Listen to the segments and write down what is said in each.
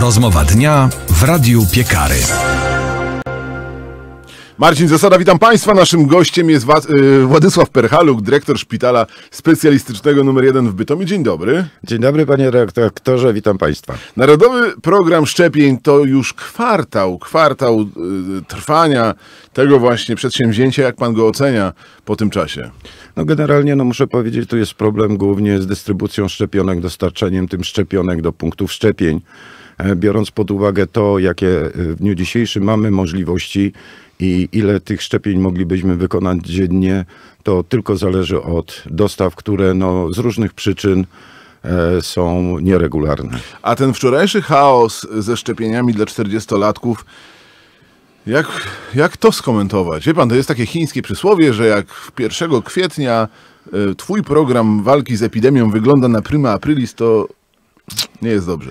Rozmowa dnia w Radiu Piekary. Marcin Zasada, witam Państwa. Naszym gościem jest y, Władysław Perchaluk, dyrektor szpitala specjalistycznego nr 1 w Bytomiu. Dzień dobry. Dzień dobry panie dyrektorze. witam Państwa. Narodowy program szczepień to już kwartał, kwartał y, trwania tego właśnie przedsięwzięcia. Jak Pan go ocenia po tym czasie? No generalnie no muszę powiedzieć, tu jest problem głównie z dystrybucją szczepionek, dostarczeniem tym szczepionek do punktów szczepień. E, biorąc pod uwagę to, jakie e, w dniu dzisiejszym mamy możliwości i ile tych szczepień moglibyśmy wykonać dziennie, to tylko zależy od dostaw, które no, z różnych przyczyn e, są nieregularne. A ten wczorajszy chaos ze szczepieniami dla 40-latków, jak, jak to skomentować? Wie pan, to jest takie chińskie przysłowie, że jak 1 kwietnia twój program walki z epidemią wygląda na prima aprilis, to nie jest dobrze.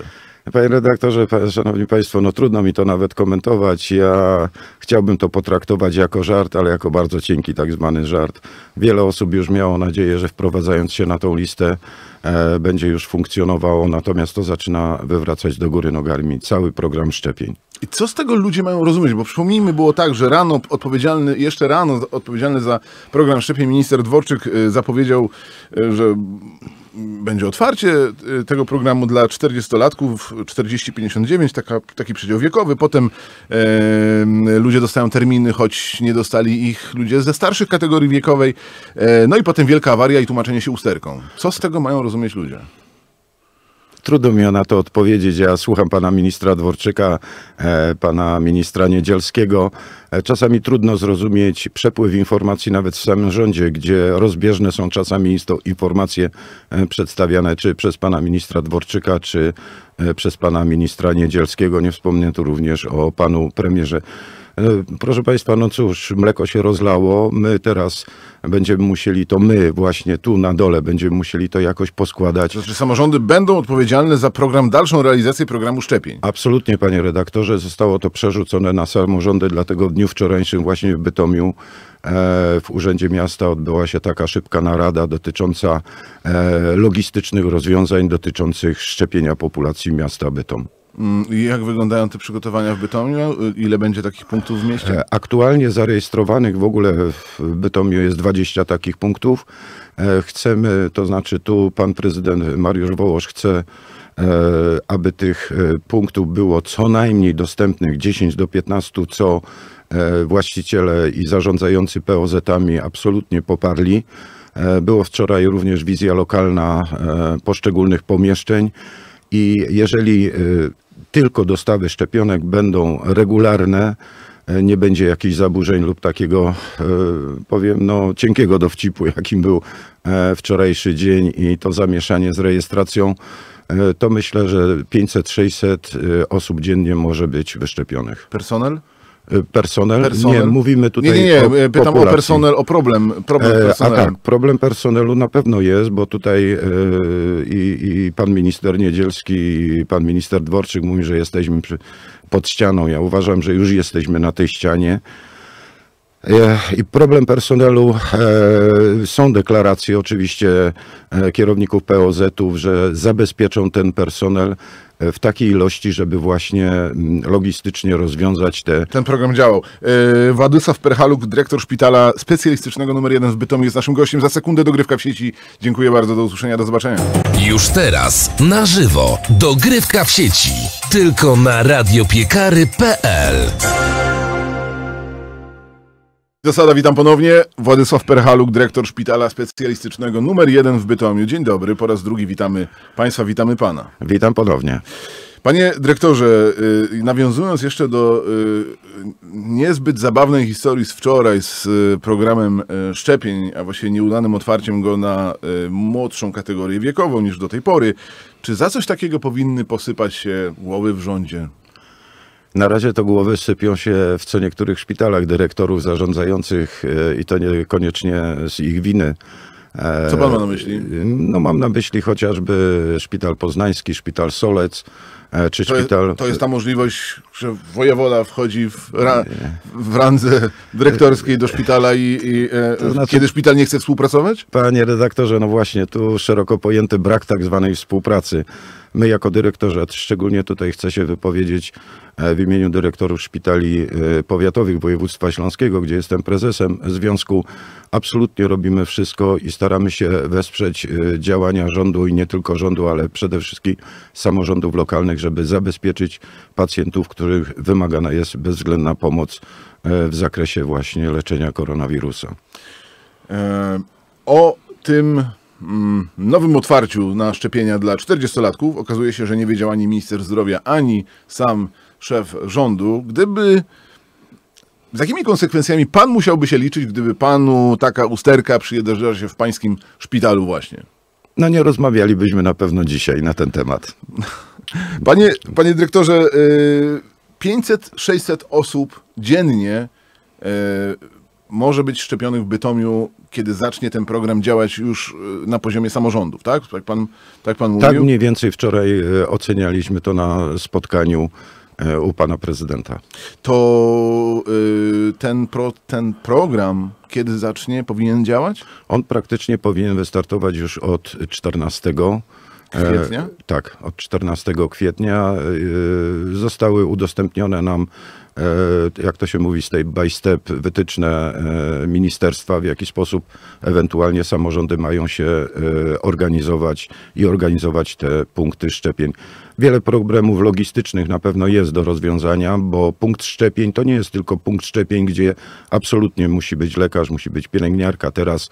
Panie redaktorze, szanowni państwo, no trudno mi to nawet komentować. Ja chciałbym to potraktować jako żart, ale jako bardzo cienki tak zwany żart. Wiele osób już miało nadzieję, że wprowadzając się na tą listę e, będzie już funkcjonowało, natomiast to zaczyna wywracać do góry nogami cały program szczepień. I co z tego ludzie mają rozumieć? Bo przypomnijmy, było tak, że rano odpowiedzialny, jeszcze rano odpowiedzialny za program szczepień minister Dworczyk e, zapowiedział, e, że będzie otwarcie y, tego programu dla 40-latków, 40-59, taki przedział wiekowy. Potem e, ludzie dostają terminy, choć nie dostali ich ludzie ze starszych kategorii wiekowej. E, no i potem wielka awaria i tłumaczenie się usterką. Co z tego mają rozumieć ludzie? Trudno mi na to odpowiedzieć. Ja słucham pana ministra Dworczyka, e, pana ministra Niedzielskiego. E, czasami trudno zrozumieć przepływ informacji nawet w samym rządzie, gdzie rozbieżne są czasami informacje e, przedstawiane czy przez pana ministra Dworczyka, czy przez pana ministra Niedzielskiego. Nie wspomnę tu również o panu premierze E, proszę Państwa, no cóż, mleko się rozlało. My teraz będziemy musieli to, my właśnie tu na dole będziemy musieli to jakoś poskładać. To znaczy samorządy będą odpowiedzialne za program, dalszą realizację programu szczepień. Absolutnie, panie redaktorze. Zostało to przerzucone na samorządy, dlatego w dniu wczorajszym właśnie w Bytomiu e, w Urzędzie Miasta odbyła się taka szybka narada dotycząca e, logistycznych rozwiązań dotyczących szczepienia populacji miasta Bytom. Mm, jak wyglądają te przygotowania w Bytomiu? Y, ile będzie takich punktów w mieście? E, aktualnie zarejestrowanych w ogóle w Bytomiu jest 20 takich punktów. E, chcemy, to znaczy tu pan prezydent Mariusz Wołosz chce, e, aby tych punktów było co najmniej dostępnych 10 do 15, co właściciele i zarządzający POZ-ami absolutnie poparli. Było wczoraj również wizja lokalna poszczególnych pomieszczeń. I jeżeli y, tylko dostawy szczepionek będą regularne, y, nie będzie jakichś zaburzeń lub takiego, y, powiem, no, cienkiego dowcipu, jakim był e, wczorajszy dzień i to zamieszanie z rejestracją, to myślę, że 500-600 osób dziennie może być wyszczepionych. Personel? personel. personel. Nie, mówimy tutaj Nie, nie, nie. O pytam populacji. o personel, o problem, problem e, personelu. A tak, problem personelu na pewno jest, bo tutaj e, i, i pan minister Niedzielski i pan minister Dworczyk mówi, że jesteśmy przy, pod ścianą. Ja uważam, że już jesteśmy na tej ścianie. E, I problem personelu, e, są deklaracje oczywiście e, kierowników POZ-ów, że zabezpieczą ten personel w takiej ilości, żeby właśnie mm, logistycznie rozwiązać te... Ten program działał. Władysław Perchaluk, dyrektor szpitala specjalistycznego numer 1 w Bytomiu jest naszym gościem. Za sekundę dogrywka w sieci. Dziękuję bardzo, do usłyszenia, do zobaczenia. Już teraz, na żywo, dogrywka w sieci. Tylko na radiopiekary.pl Zasada, witam ponownie. Władysław Perhaluk, dyrektor szpitala specjalistycznego numer jeden w Bytomiu. Dzień dobry, po raz drugi witamy Państwa, witamy Pana. Witam ponownie. Panie dyrektorze, y, nawiązując jeszcze do y, niezbyt zabawnej historii z wczoraj z y, programem szczepień, a właściwie nieudanym otwarciem go na młodszą kategorię wiekową niż do tej pory, czy za coś takiego powinny posypać się głowy w rządzie? Na razie to głowy sypią się w co niektórych szpitalach dyrektorów zarządzających e, i to niekoniecznie z ich winy. E, co pan ma na myśli? No mam na myśli chociażby Szpital Poznański, Szpital Solec, E, czy to szpital. Jest, to jest ta możliwość, że wojewoda wchodzi w, ra, w randze dyrektorskiej do szpitala i, i e, to znaczy, kiedy szpital nie chce współpracować? Panie redaktorze, no właśnie, tu szeroko pojęty brak tak zwanej współpracy. My jako dyrektorzy, szczególnie tutaj chcę się wypowiedzieć e, w imieniu dyrektorów szpitali powiatowych województwa śląskiego, gdzie jestem prezesem związku, absolutnie robimy wszystko i staramy się wesprzeć działania rządu i nie tylko rządu, ale przede wszystkim samorządów lokalnych związanych, tak, żeby zabezpieczyć pacjentów, których wymagana jest bezwzględna pomoc e, w zakresie właśnie leczenia koronawirusa. E, o tym mm, nowym otwarciu na szczepienia dla 40-latków okazuje się, że nie wiedział ani minister zdrowia, ani sam szef rządu. Gdyby z jakimi konsekwencjami pan musiałby się liczyć, gdyby panu taka usterka przyjeżdżała się w pańskim szpitalu właśnie? No nie rozmawialibyśmy na pewno dzisiaj na ten temat. Panie, panie dyrektorze, 500-600 y, osób dziennie y, może być szczepionych w Bytomiu, kiedy zacznie ten program działać już y, na poziomie samorządów, tak? Tak pan, tak pan mówił? Tak, mniej więcej wczoraj ocenialiśmy to na spotkaniu u pana prezydenta. To ten, pro, ten program, kiedy zacznie, powinien działać? On praktycznie powinien wystartować już od 14 E, kwietnia? E, tak, od 14 kwietnia e, zostały udostępnione nam E, jak to się mówi, z by step, wytyczne e, ministerstwa, w jaki sposób ewentualnie samorządy mają się e, organizować i organizować te punkty szczepień. Wiele problemów logistycznych na pewno jest do rozwiązania, bo punkt szczepień to nie jest tylko punkt szczepień, gdzie absolutnie musi być lekarz, musi być pielęgniarka. Teraz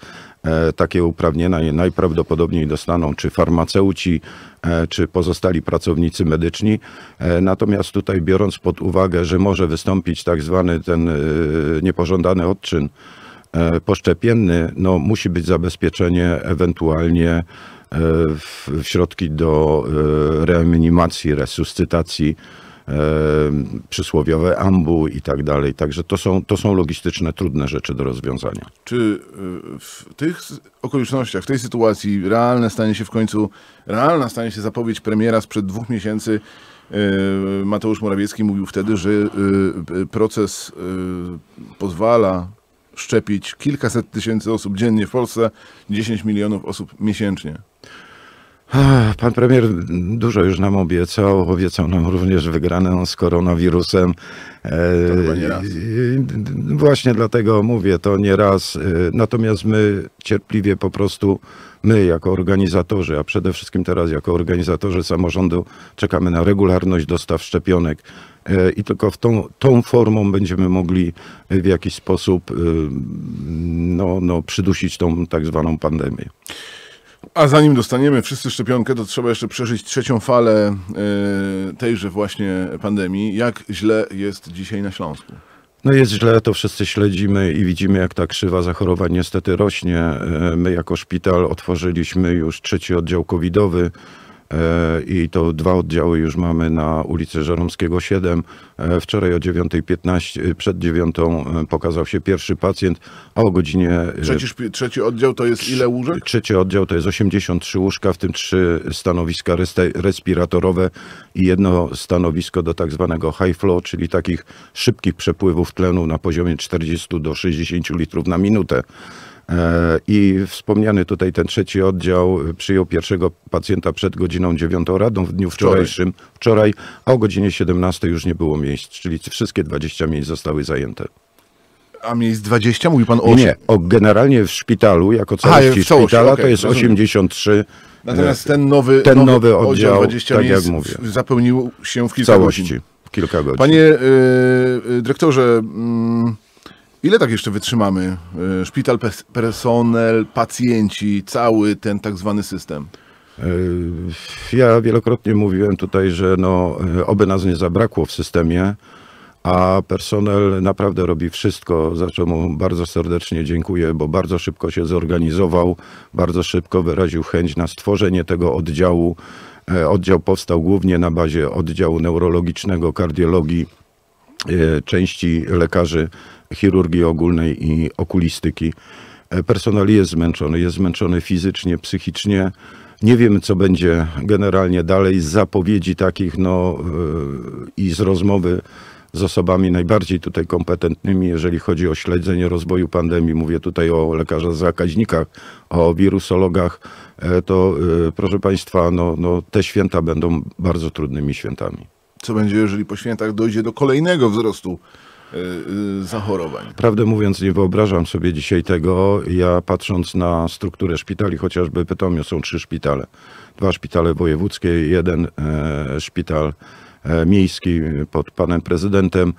takie uprawnienia najprawdopodobniej dostaną czy farmaceuci, E, czy pozostali pracownicy medyczni. E, natomiast tutaj biorąc pod uwagę, że może wystąpić tak zwany ten e, niepożądany odczyn poszczepienny, no musi być zabezpieczenie ewentualnie w, w środki do reanimacji, resuscytacji E, przysłowiowe ambu i tak dalej. Także to są, to są logistyczne, trudne rzeczy do rozwiązania. Czy e, w tych okolicznościach, w tej sytuacji realne stanie się w końcu, realna stanie się zapowiedź premiera sprzed dwóch miesięcy e, Mateusz Morawiecki mówił wtedy, że proces pozwala szczepić kilkaset tysięcy osób dziennie w Polsce, 10 milionów osób miesięcznie. Pan premier dużo już nam obiecał. Obiecał nam również wygraną z koronawirusem. E, właśnie dlatego mówię to nieraz. E, natomiast my cierpliwie po prostu, my jako organizatorzy, a przede wszystkim teraz jako organizatorzy samorządu, czekamy na regularność dostaw szczepionek. E, I tylko w tą, tą formą będziemy mogli w jakiś sposób no, no, przydusić tą tak zwaną pandemię. A zanim dostaniemy wszyscy szczepionkę, to trzeba jeszcze przeżyć trzecią falę e, tejże właśnie pandemii. Jak źle jest dzisiaj na Śląsku? No jest źle, to wszyscy śledzimy i widzimy, jak ta krzywa zachorowań niestety rośnie. E, my jako szpital otworzyliśmy już trzeci oddział covidowy. E, i to dwa oddziały już mamy na ulicy Żeromskiego 7. E, wczoraj o 9.15, e, przed 9 pokazał się pierwszy pacjent, a o godzinie... Trzeci, trzeci oddział to jest ile łóżek? Trzeci oddział to jest 83 łóżka, w tym trzy stanowiska respiratorowe i jedno stanowisko do tak zwanego high flow, czyli takich szybkich przepływów tlenu na poziomie 40 do 60 litrów na minutę. E, I wspomniany tutaj ten trzeci oddział przyjął pierwszego pacjenta przed godziną 9 radą w dniu wczorajszym, wczoraj, a o godzinie 17 już nie było miejsc, czyli wszystkie 20 miejsc zostały zajęte. A miejsc 20? Mówi pan o 8? Nie, o generalnie w szpitalu, jako całości, A, całości szpitala okay, to jest rozumiem. 83. E, Natomiast ten nowy, ten nowy, nowy oddział, oddział tak jak mówię, zapełnił się w kilka całości, godzin. Kilka godzin. Panie yy, dyrektorze... Yy, Ile tak jeszcze wytrzymamy? E, szpital, personel, pacjenci, cały ten tak zwany system. E, ja wielokrotnie mówiłem tutaj, że no, e, oby nas nie zabrakło w systemie, a personel naprawdę robi wszystko, za co mu bardzo serdecznie dziękuję, bo bardzo szybko się zorganizował, bardzo szybko wyraził chęć na stworzenie tego oddziału. Oddział powstał głównie na bazie oddziału neurologicznego, kardiologii, E, części lekarzy chirurgii ogólnej i okulistyki. E, personel jest zmęczony, jest zmęczony fizycznie, psychicznie. Nie wiemy, co będzie generalnie dalej. Z zapowiedzi takich no, e, i z rozmowy z osobami najbardziej tutaj kompetentnymi, jeżeli chodzi o śledzenie rozwoju pandemii, mówię tutaj o lekarzach zakaźnikach, o wirusologach, to proszę Państwa, no, no, te święta będą bardzo trudnymi świętami co będzie, jeżeli po świętach dojdzie do kolejnego wzrostu e, e, zachorowań. Prawdę mówiąc, nie wyobrażam sobie dzisiaj tego. Ja patrząc na strukturę szpitali, chociażby w są trzy szpitale. Dwa szpitale wojewódzkie, jeden e, szpital miejski pod panem prezydentem,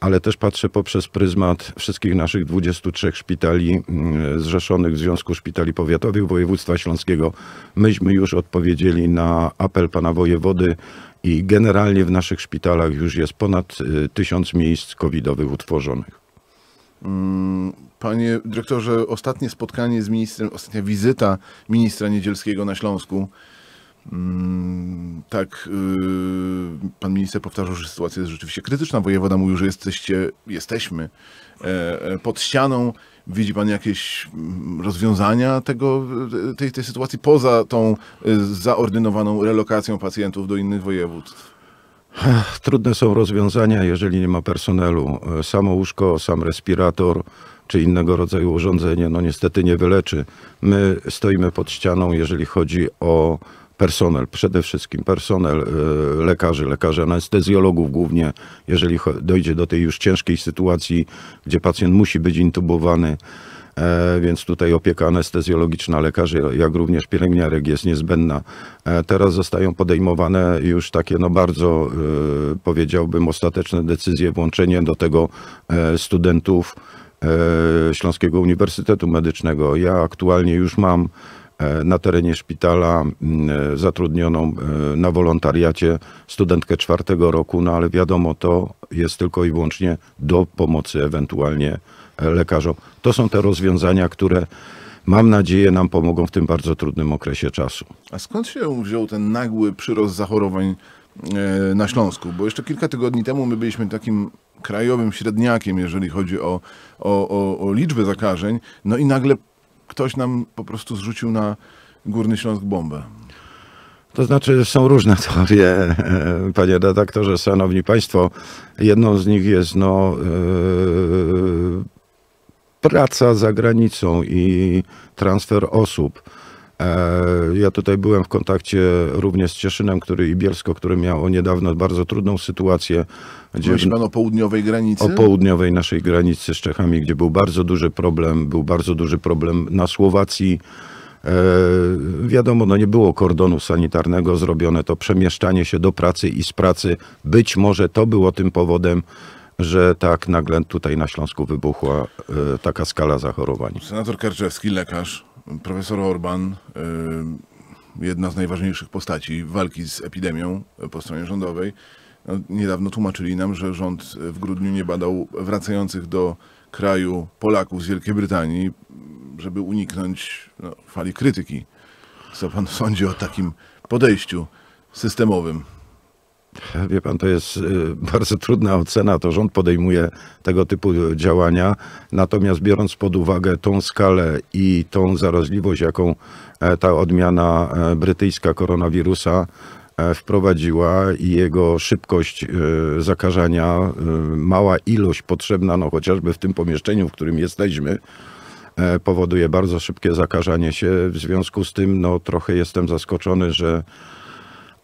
ale też patrzę poprzez pryzmat wszystkich naszych 23 szpitali zrzeszonych w Związku Szpitali Powiatowych Województwa Śląskiego. Myśmy już odpowiedzieli na apel pana wojewody i generalnie w naszych szpitalach już jest ponad y, tysiąc miejsc covidowych utworzonych. Mm, panie dyrektorze, ostatnie spotkanie z ministrem, ostatnia wizyta ministra Niedzielskiego na Śląsku. Mm, tak, y, pan minister powtarzał, że sytuacja jest rzeczywiście krytyczna. Wojewoda mówił, że jesteście, jesteśmy e, e, pod ścianą. Widzi pan jakieś mm, rozwiązania tego, e, tej, tej sytuacji poza tą e, zaordynowaną relokacją pacjentów do innych województw? Trudne są rozwiązania, jeżeli nie ma personelu. E, samo łóżko, sam respirator czy innego rodzaju urządzenie, no niestety nie wyleczy. My stoimy pod ścianą, jeżeli chodzi o personel, przede wszystkim personel e, lekarzy, lekarzy anestezjologów głównie, jeżeli dojdzie do tej już ciężkiej sytuacji, gdzie pacjent musi być intubowany, e, więc tutaj opieka anestezjologiczna lekarzy, jak również pielęgniarek jest niezbędna. E, teraz zostają podejmowane już takie no bardzo, powiedziałbym, ostateczne decyzje, włączenie do tego studentów Śląskiego Uniwersytetu Medycznego. Ja aktualnie już mam E, na terenie szpitala e, zatrudnioną e, na wolontariacie studentkę czwartego roku, no ale wiadomo, to jest tylko i wyłącznie do pomocy ewentualnie lekarzom. To są te rozwiązania, które mam nadzieję nam pomogą w tym bardzo trudnym okresie czasu. A skąd się wziął ten nagły przyrost zachorowań na Śląsku? Bo jeszcze kilka tygodni temu my byliśmy takim krajowym średniakiem, jeżeli chodzi o, o, o, o liczbę zakażeń, no i nagle ktoś nam po prostu zrzucił na Górny Śląsk bombę. To znaczy, są różne teorie, panie redaktorze, szanowni państwo. Jedną z nich jest no, e, praca za granicą i transfer osób. E, ja tutaj byłem w kontakcie również z Cieszynem, który i Bielsko, który miało niedawno bardzo trudną sytuację. Gdzie o południowej granicy? O południowej naszej granicy z Czechami, gdzie był bardzo duży problem, był bardzo duży problem na Słowacji. E, wiadomo, no nie było kordonu sanitarnego zrobione, to przemieszczanie się do pracy i z pracy być może to było tym powodem, że tak nagle tutaj na Śląsku wybuchła e, taka skala zachorowań. Senator Karczewski, lekarz, Profesor Orban, y, jedna z najważniejszych postaci walki z epidemią po stronie rządowej, no, niedawno tłumaczyli nam, że rząd w grudniu nie badał wracających do kraju Polaków z Wielkiej Brytanii, żeby uniknąć no, fali krytyki. Co pan sądzi o takim podejściu systemowym? Wie pan, to jest y, bardzo trudna ocena, to rząd podejmuje tego typu działania. Natomiast biorąc pod uwagę tą skalę i tą zarazliwość, jaką e, ta odmiana e, brytyjska koronawirusa e, wprowadziła i jego szybkość zakażania, mała ilość potrzebna, no chociażby w tym pomieszczeniu, w którym jesteśmy, powoduje bardzo szybkie zakażanie się. W związku z tym, no trochę jestem zaskoczony, że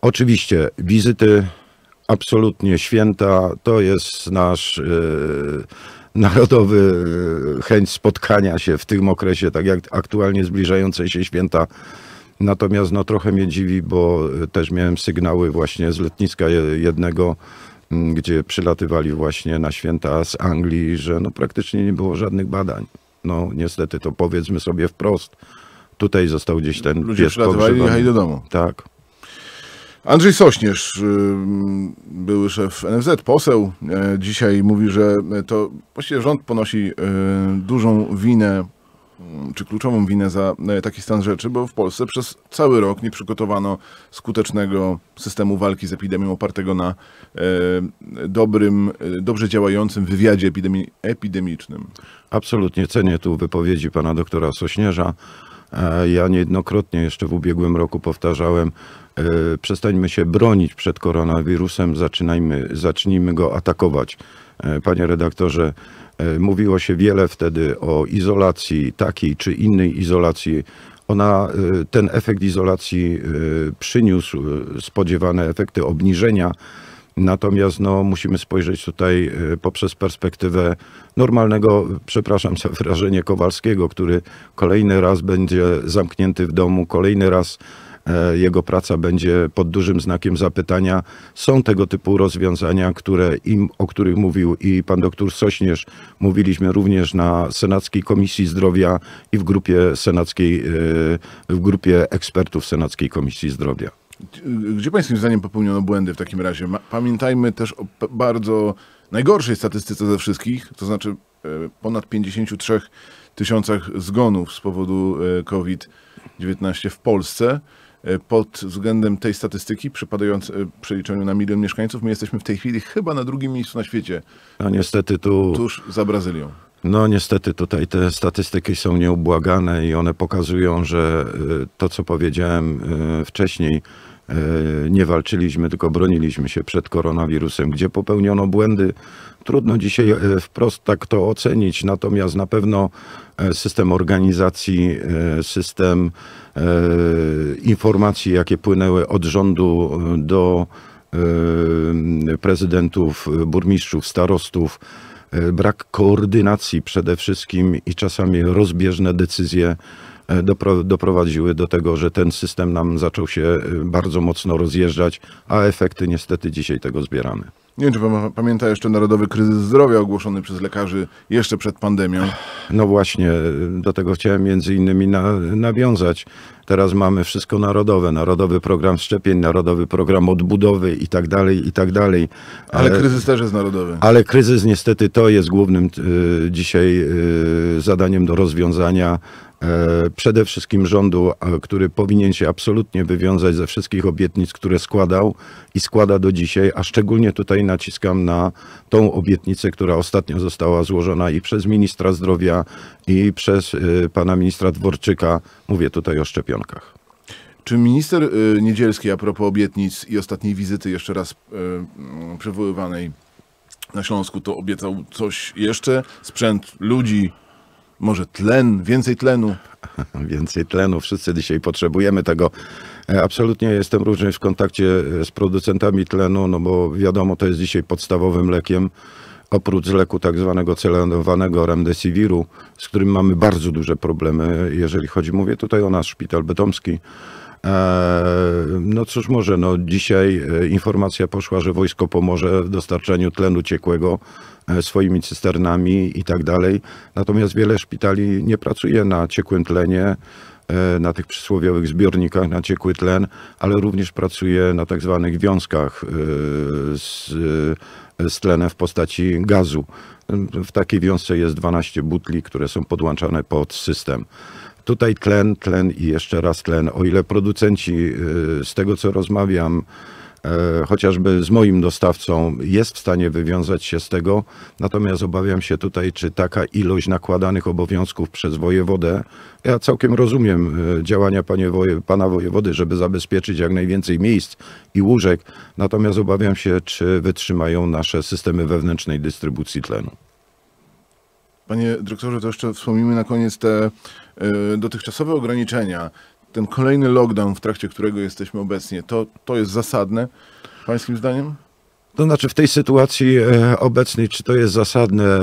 Oczywiście wizyty absolutnie święta to jest nasz yy, narodowy e, chęć spotkania się w tym okresie, tak jak aktualnie zbliżające się święta. Natomiast no, trochę mnie dziwi, bo e, też miałem sygnały właśnie z letniska jednego, gdzie przylatywali właśnie na święta z Anglii, że no, praktycznie nie było żadnych badań. No niestety to powiedzmy sobie wprost. Tutaj został gdzieś ten Ludzie pies i Ludzie do domu. Tak. Andrzej Sośnierz, y, były szef NFZ, poseł, e, dzisiaj mówi, że to właściwie rząd ponosi e, dużą winę, mm, czy kluczową winę za e, taki stan rzeczy, bo w Polsce przez cały rok nie przygotowano skutecznego systemu walki z epidemią opartego na dobrym, dobrze działającym wywiadzie epidemi epidemicznym. Absolutnie cenię tu wypowiedzi pana doktora Sośnierza ja niejednokrotnie jeszcze w ubiegłym roku powtarzałem, e, przestańmy się bronić przed koronawirusem, zaczynajmy, zacznijmy go atakować. E, panie redaktorze, e, mówiło się wiele wtedy o izolacji takiej czy innej izolacji. Ona, ten efekt izolacji przyniósł spodziewane efekty obniżenia Natomiast no, musimy spojrzeć tutaj e, poprzez perspektywę normalnego, przepraszam za wyrażenie, Kowalskiego, który kolejny raz będzie zamknięty w domu, kolejny raz e, jego praca będzie pod dużym znakiem zapytania. Są tego typu rozwiązania, które im, o których mówił i pan doktor Sośnierz, mówiliśmy również na Senackiej Komisji Zdrowia i w grupie senackiej, e, w grupie ekspertów Senackiej Komisji Zdrowia. Gdzie pańskim zdaniem popełniono błędy w takim razie? Pamiętajmy też o bardzo najgorszej statystyce ze wszystkich, to znaczy e, ponad 53 tysiącach zgonów z powodu e, COVID-19 w Polsce. E, pod względem tej statystyki, przypadając przeliczeniu na milion mieszkańców, my jesteśmy w tej chwili chyba na drugim miejscu na świecie. No niestety tu... Tuż za Brazylią. No niestety tutaj te statystyki są nieubłagane i one pokazują, że to co powiedziałem wcześniej, E, nie walczyliśmy, tylko broniliśmy się przed koronawirusem, gdzie popełniono błędy. Trudno dzisiaj e, wprost tak to ocenić, natomiast na pewno e, system organizacji, system informacji, jakie płynęły od rządu do prezydentów, burmistrzów, starostów, brak koordynacji przede wszystkim i czasami rozbieżne decyzje E, doprowadziły do tego, że ten system nam zaczął się e, bardzo mocno rozjeżdżać, a efekty niestety dzisiaj tego zbieramy. Nie wiem, czy pan pamięta jeszcze Narodowy Kryzys Zdrowia ogłoszony przez lekarzy jeszcze przed pandemią. No właśnie, e, do tego chciałem między innymi na, nawiązać. Teraz mamy wszystko narodowe, Narodowy Program Szczepień, Narodowy Program Odbudowy i tak dalej, i tak dalej. Ale, ale kryzys też jest narodowy. Ale kryzys niestety to jest głównym y, dzisiaj y, zadaniem do rozwiązania E, przede wszystkim rządu, e, który powinien się absolutnie wywiązać ze wszystkich obietnic, które składał i składa do dzisiaj, a szczególnie tutaj naciskam na tą obietnicę, która ostatnio została złożona i przez ministra zdrowia, i przez e, pana ministra Dworczyka. Mówię tutaj o szczepionkach. Czy minister Niedzielski, a propos obietnic i ostatniej wizyty jeszcze raz przywoływanej na Śląsku, to obiecał coś jeszcze? Sprzęt, ludzi, może tlen, więcej tlenu. Więcej tlenu, wszyscy dzisiaj potrzebujemy tego. E, absolutnie jestem również w kontakcie e, z producentami tlenu, no bo wiadomo, to jest dzisiaj podstawowym lekiem. Oprócz leku tak zwanego celowanego remdesiviru, z którym mamy bardzo duże problemy, e, jeżeli chodzi, mówię tutaj o nasz szpital bytomski, E, no cóż może, no dzisiaj e, informacja poszła, że wojsko pomoże w dostarczaniu tlenu ciekłego e, swoimi cysternami i tak dalej. Natomiast wiele szpitali nie pracuje na ciekłym tlenie, na tych przysłowiowych zbiornikach na ciekły tlen, ale również pracuje na tak zwanych wiązkach z, z tlenem w postaci gazu. W takiej wiązce jest 12 butli, które są podłączane pod system. Tutaj tlen, tlen i jeszcze raz tlen. O ile producenci, y, z tego co rozmawiam, e, chociażby z moim dostawcą, jest w stanie wywiązać się z tego. Natomiast obawiam się tutaj, czy taka ilość nakładanych obowiązków przez wojewodę, ja całkiem rozumiem e, działania panie woje, pana wojewody, żeby zabezpieczyć jak najwięcej miejsc i łóżek, natomiast obawiam się, czy wytrzymają nasze systemy wewnętrznej dystrybucji tlenu. Panie dyrektorze, to jeszcze wspomnimy na koniec te y, dotychczasowe ograniczenia. Ten kolejny lockdown, w trakcie którego jesteśmy obecnie, to, to jest zasadne, Pańskim zdaniem? To znaczy w tej sytuacji e, obecnej, czy to jest zasadne,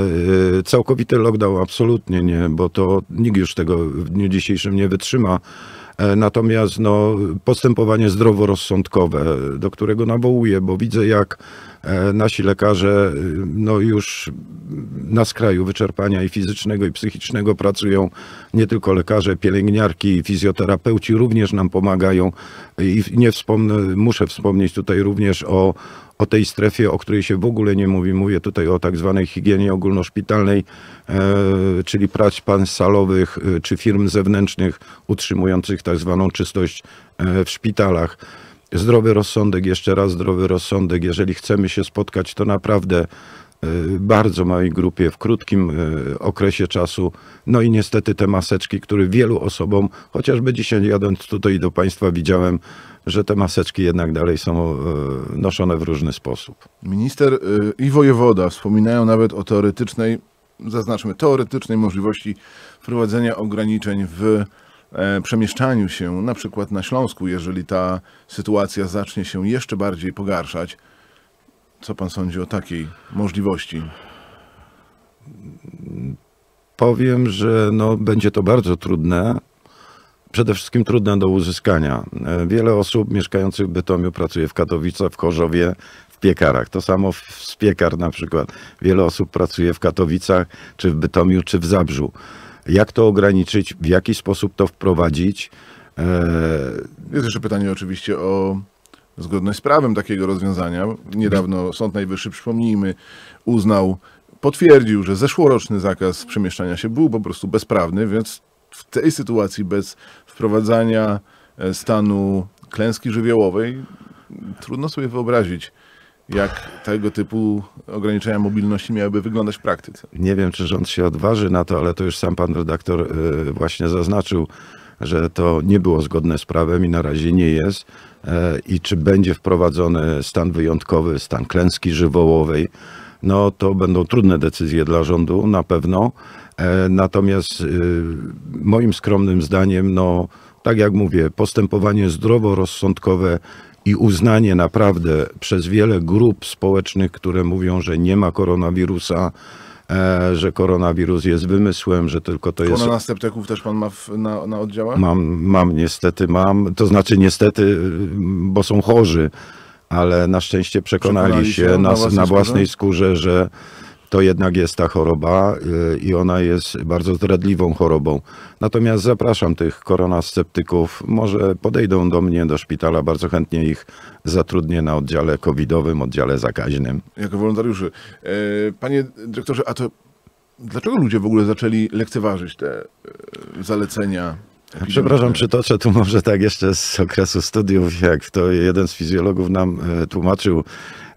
e, całkowity lockdown absolutnie nie, bo to nikt już tego w dniu dzisiejszym nie wytrzyma. E, natomiast no, postępowanie zdroworozsądkowe, do którego nawołuję, bo widzę jak E, nasi lekarze e, no już na skraju wyczerpania i fizycznego, i psychicznego pracują. Nie tylko lekarze, pielęgniarki i fizjoterapeuci również nam pomagają. I nie wspomnę, muszę wspomnieć tutaj również o, o tej strefie, o której się w ogóle nie mówi. Mówię tutaj o tak zwanej higienie ogólnoszpitalnej, e, czyli prac państw salowych czy firm zewnętrznych utrzymujących tak zwaną czystość w szpitalach zdrowy rozsądek, jeszcze raz zdrowy rozsądek. Jeżeli chcemy się spotkać, to naprawdę e, bardzo małej grupie, w krótkim e, okresie czasu. No i niestety te maseczki, które wielu osobom, chociażby dzisiaj jadąc tutaj do Państwa widziałem, że te maseczki jednak dalej są e, noszone w różny sposób. Minister i wojewoda wspominają nawet o teoretycznej, zaznaczmy, teoretycznej możliwości wprowadzenia ograniczeń w E, przemieszczaniu się, na przykład na Śląsku, jeżeli ta sytuacja zacznie się jeszcze bardziej pogarszać. Co pan sądzi o takiej możliwości? Powiem, że no, będzie to bardzo trudne. Przede wszystkim trudne do uzyskania. E, wiele osób mieszkających w Bytomiu pracuje w Katowicach, w Chorzowie, w piekarach. To samo z piekar na przykład. Wiele osób pracuje w Katowicach, czy w Bytomiu, czy w Zabrzu. Jak to ograniczyć? W jaki sposób to wprowadzić? E, jest jeszcze pytanie oczywiście o zgodność z prawem takiego rozwiązania. Niedawno Sąd Najwyższy, przypomnijmy, uznał, potwierdził, że zeszłoroczny zakaz przemieszczania się był po prostu bezprawny, więc w tej sytuacji bez wprowadzania e, stanu klęski żywiołowej trudno sobie wyobrazić jak tego typu ograniczenia mobilności miałyby wyglądać w praktyce. Nie wiem, czy rząd się odważy na to, ale to już sam pan redaktor y, właśnie zaznaczył, że to nie było zgodne z prawem i na razie nie jest. Y, I czy będzie wprowadzony stan wyjątkowy, stan klęski żywołowej, no to będą trudne decyzje dla rządu na pewno. E, natomiast e, moim skromnym zdaniem, no, tak jak mówię, postępowanie zdroworozsądkowe i uznanie naprawdę przez wiele grup społecznych, które mówią, że nie ma koronawirusa, e, że koronawirus jest wymysłem, że tylko to jest... Korona sceptyków też pan ma w, na, na oddziałach? Mam, mam, niestety mam. To znaczy niestety, bo są chorzy, ale na szczęście przekonali, przekonali się, na, na, własnej, na własnej skórze, skórze że to jednak jest ta choroba y, i ona jest bardzo zdradliwą chorobą. Natomiast zapraszam tych koronasceptyków, może podejdą do mnie do szpitala, bardzo chętnie ich zatrudnię na oddziale covidowym, oddziale zakaźnym. Jako wolontariuszy. E, panie dyrektorze, a to dlaczego ludzie w ogóle zaczęli lekceważyć te e, zalecenia? Przepraszam, przytoczę tu może tak jeszcze z okresu studiów, jak to jeden z fizjologów nam e, tłumaczył,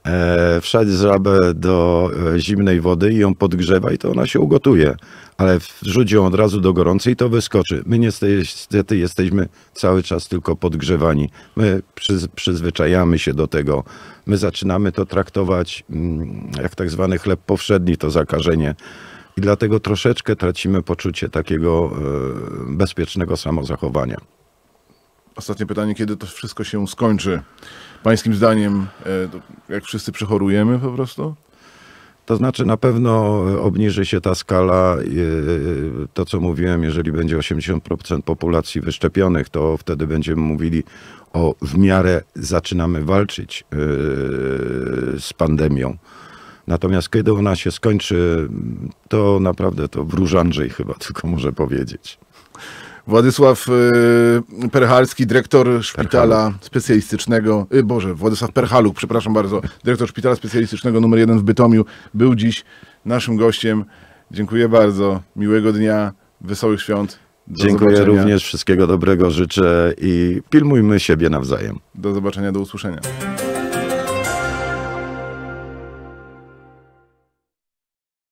E, wsadź żabę do e, zimnej wody i ją podgrzewa i to ona się ugotuje, ale wrzuć ją od razu do gorącej i to wyskoczy. My niestety jesteśmy cały czas tylko podgrzewani. My przyzwyczajamy się do tego. My zaczynamy to traktować mm, jak tak zwany chleb powszedni, to zakażenie. I dlatego troszeczkę tracimy poczucie takiego e, bezpiecznego samozachowania. Ostatnie pytanie, kiedy to wszystko się skończy? pańskim zdaniem, e, jak wszyscy przechorujemy po prostu? To znaczy na pewno e, obniży się ta skala, e, to co mówiłem, jeżeli będzie 80% populacji wyszczepionych, to wtedy będziemy mówili o w miarę zaczynamy walczyć z pandemią. Natomiast kiedy ona się skończy, to naprawdę to wróż Andrzej chyba tylko może powiedzieć. Władysław y, Perchalski, dyrektor szpitala specjalistycznego, y, Boże, Władysław Perchaluk, przepraszam bardzo, dyrektor szpitala specjalistycznego numer jeden w Bytomiu, był dziś naszym gościem. Dziękuję bardzo, miłego dnia, wesołych świąt. Do Dziękuję zobaczenia. również, wszystkiego dobrego życzę i pilnujmy siebie nawzajem. Do zobaczenia, do usłyszenia.